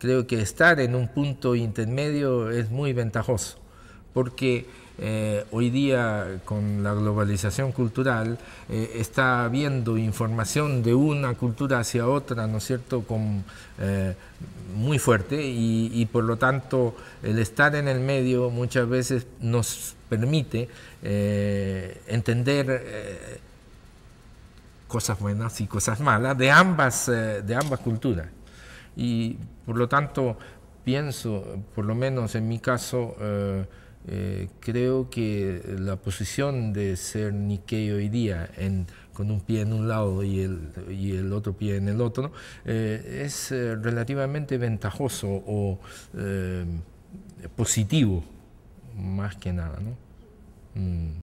creo que estar en un punto intermedio es muy ventajoso, porque eh, hoy día con la globalización cultural eh, está habiendo información de una cultura hacia otra, ¿no es cierto?, con, eh, muy fuerte y, por lo tanto el estar en el medio muchas veces nos permite entender cosas buenas y cosas malas de ambas, de ambas culturas y por lo tanto pienso, por lo menos en mi caso, eh, eh, creo que la posición de ser Nikkei hoy día, con un pie en un lado y el, otro pie en el otro, eh, es relativamente ventajoso o positivo, más que nada. ¿no? Mm.